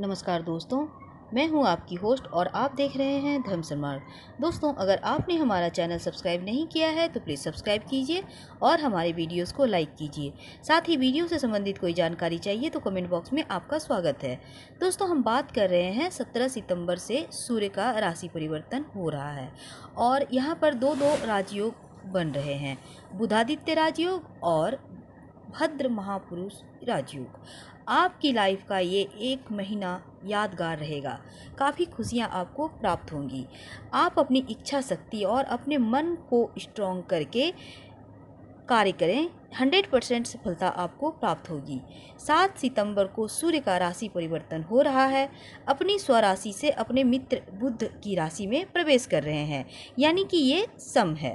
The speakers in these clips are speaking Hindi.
नमस्कार दोस्तों मैं हूं आपकी होस्ट और आप देख रहे हैं धर्म सन्मार्ग दोस्तों अगर आपने हमारा चैनल सब्सक्राइब नहीं किया है तो प्लीज़ सब्सक्राइब कीजिए और हमारे वीडियोस को लाइक कीजिए साथ ही वीडियो से संबंधित कोई जानकारी चाहिए तो कमेंट बॉक्स में आपका स्वागत है दोस्तों हम बात कर रहे हैं सत्रह सितम्बर से सूर्य का राशि परिवर्तन हो रहा है और यहाँ पर दो दो राजयोग बन रहे हैं बुधादित्य राजयोग और भद्र महापुरुष राजयोग आपकी लाइफ का ये एक महीना यादगार रहेगा काफ़ी खुशियाँ आपको प्राप्त होंगी आप अपनी इच्छा शक्ति और अपने मन को स्ट्रॉन्ग करके कार्य करें हंड्रेड परसेंट सफलता आपको प्राप्त होगी सात सितंबर को सूर्य का राशि परिवर्तन हो रहा है अपनी स्वराशि से अपने मित्र बुद्ध की राशि में प्रवेश कर रहे हैं यानी कि ये सम है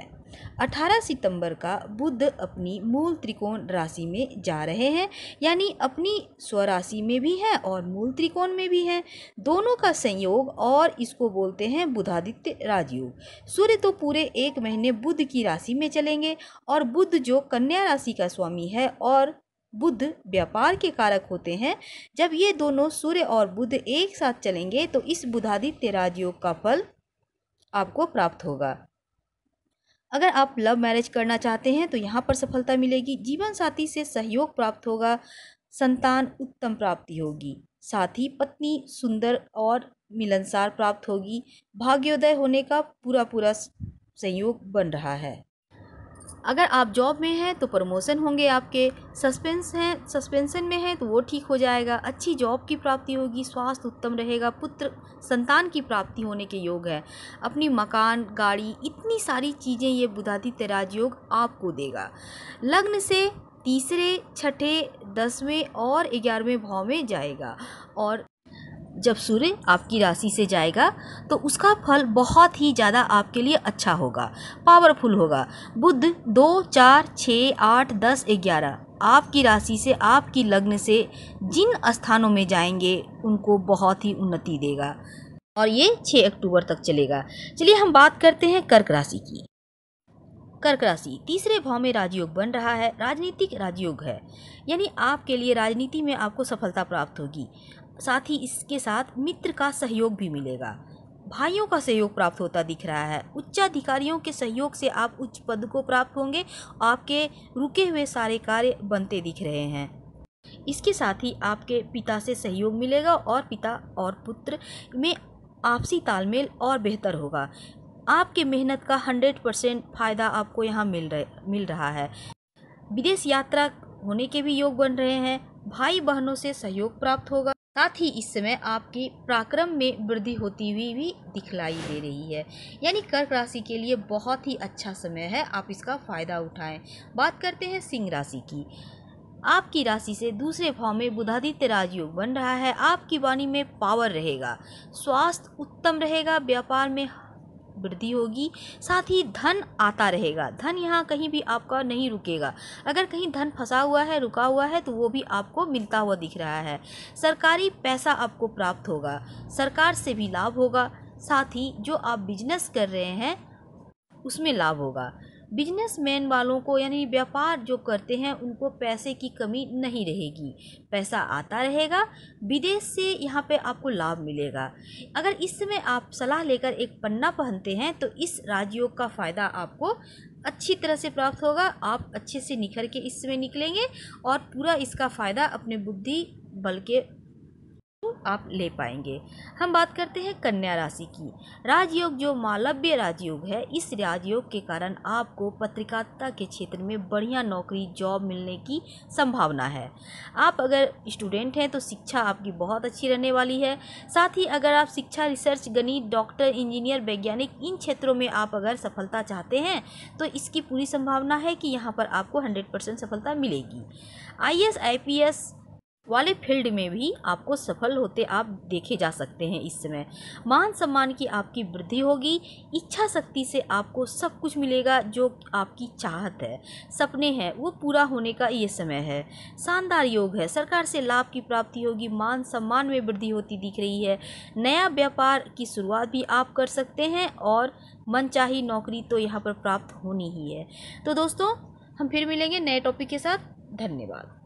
18 सितंबर का बुध अपनी मूल त्रिकोण राशि में जा रहे हैं यानी अपनी स्वराशि में भी है और मूल त्रिकोण में भी है दोनों का संयोग और इसको बोलते हैं बुधादित्य राजयोग सूर्य तो पूरे एक महीने बुध की राशि में चलेंगे और बुध जो कन्या राशि का स्वामी है और बुध व्यापार के कारक होते हैं जब ये दोनों सूर्य और बुध एक साथ चलेंगे तो इस बुधादित्य राजयोग का फल आपको प्राप्त होगा अगर आप लव मैरिज करना चाहते हैं तो यहाँ पर सफलता मिलेगी जीवन साथी से सहयोग प्राप्त होगा संतान उत्तम प्राप्ति होगी साथ ही पत्नी सुंदर और मिलनसार प्राप्त होगी भाग्योदय होने का पूरा पूरा संयोग बन रहा है अगर आप जॉब में हैं तो प्रमोशन होंगे आपके सस्पेंस हैं सस्पेंशन में हैं तो वो ठीक हो जाएगा अच्छी जॉब की प्राप्ति होगी स्वास्थ्य उत्तम रहेगा पुत्र संतान की प्राप्ति होने के योग है अपनी मकान गाड़ी इतनी सारी चीज़ें ये बुधादित्य राजयोग आपको देगा लग्न से तीसरे छठे दसवें और ग्यारहवें भाव में जाएगा और जब सूर्य आपकी राशि से जाएगा तो उसका फल बहुत ही ज़्यादा आपके लिए अच्छा होगा पावरफुल होगा बुद्ध दो चार छः आठ दस ग्यारह आपकी राशि से आपकी लग्न से जिन स्थानों में जाएंगे उनको बहुत ही उन्नति देगा और ये 6 अक्टूबर तक चलेगा चलिए हम बात करते हैं कर्क राशि की कर्क राशि तीसरे भाव में राजयोग बन रहा है राजनीतिक राजयोग है यानी आपके लिए राजनीति में आपको सफलता प्राप्त होगी साथ ही इसके साथ मित्र का सहयोग भी मिलेगा भाइयों का सहयोग प्राप्त होता दिख रहा है उच्चाधिकारियों के सहयोग से आप उच्च पद को प्राप्त होंगे आपके रुके हुए सारे कार्य बनते दिख रहे हैं इसके साथ ही आपके पिता से सहयोग मिलेगा और पिता और पुत्र में आपसी तालमेल और बेहतर होगा आपके मेहनत का हंड्रेड परसेंट फ़ायदा आपको यहाँ मिल रहे मिल रहा है विदेश यात्रा होने के भी योग बन रहे हैं भाई बहनों से सहयोग प्राप्त होगा साथ ही इस समय आपकी पराक्रम में वृद्धि होती हुई भी दिखलाई दे रही है यानी कर्क राशि के लिए बहुत ही अच्छा समय है आप इसका फ़ायदा उठाएं बात करते हैं सिंह राशि की आपकी राशि से दूसरे भाव में बुधादित्य राजयोग बन रहा है आपकी वाणी में पावर रहेगा स्वास्थ्य उत्तम रहेगा व्यापार में वृद्धि होगी साथ ही धन आता रहेगा धन यहाँ कहीं भी आपका नहीं रुकेगा अगर कहीं धन फंसा हुआ है रुका हुआ है तो वो भी आपको मिलता हुआ दिख रहा है सरकारी पैसा आपको प्राप्त होगा सरकार से भी लाभ होगा साथ ही जो आप बिजनेस कर रहे हैं उसमें लाभ होगा बिजनेसमैन वालों को यानी व्यापार जो करते हैं उनको पैसे की कमी नहीं रहेगी पैसा आता रहेगा विदेश से यहाँ पे आपको लाभ मिलेगा अगर इस समय आप सलाह लेकर एक पन्ना पहनते हैं तो इस राजयोग का फ़ायदा आपको अच्छी तरह से प्राप्त होगा आप अच्छे से निखर के इस समय निकलेंगे और पूरा इसका फ़ायदा अपने बुद्धि बल के आप ले पाएंगे हम बात करते हैं कन्या राशि की राजयोग जो मालव्य राजयोग है इस राजयोग के कारण आपको पत्रकारिता के क्षेत्र में बढ़िया नौकरी जॉब मिलने की संभावना है आप अगर स्टूडेंट हैं तो शिक्षा आपकी बहुत अच्छी रहने वाली है साथ ही अगर आप शिक्षा रिसर्च गणित डॉक्टर इंजीनियर वैज्ञानिक इन क्षेत्रों में आप अगर सफलता चाहते हैं तो इसकी पूरी संभावना है कि यहाँ पर आपको हंड्रेड परसेंट सफलता मिलेगी I S I P S वाले फील्ड में भी आपको सफल होते आप देखे जा सकते हैं इस समय मान सम्मान की आपकी वृद्धि होगी इच्छा शक्ति से आपको सब कुछ मिलेगा जो आपकी चाहत है सपने हैं वो पूरा होने का ये समय है शानदार योग है सरकार से लाभ की प्राप्ति होगी मान सम्मान में वृद्धि होती दिख रही है नया व्यापार की शुरुआत भी आप कर सकते हैं और मनचाही नौकरी तो यहाँ पर प्राप्त होनी ही है तो दोस्तों हम फिर मिलेंगे नए टॉपिक के साथ धन्यवाद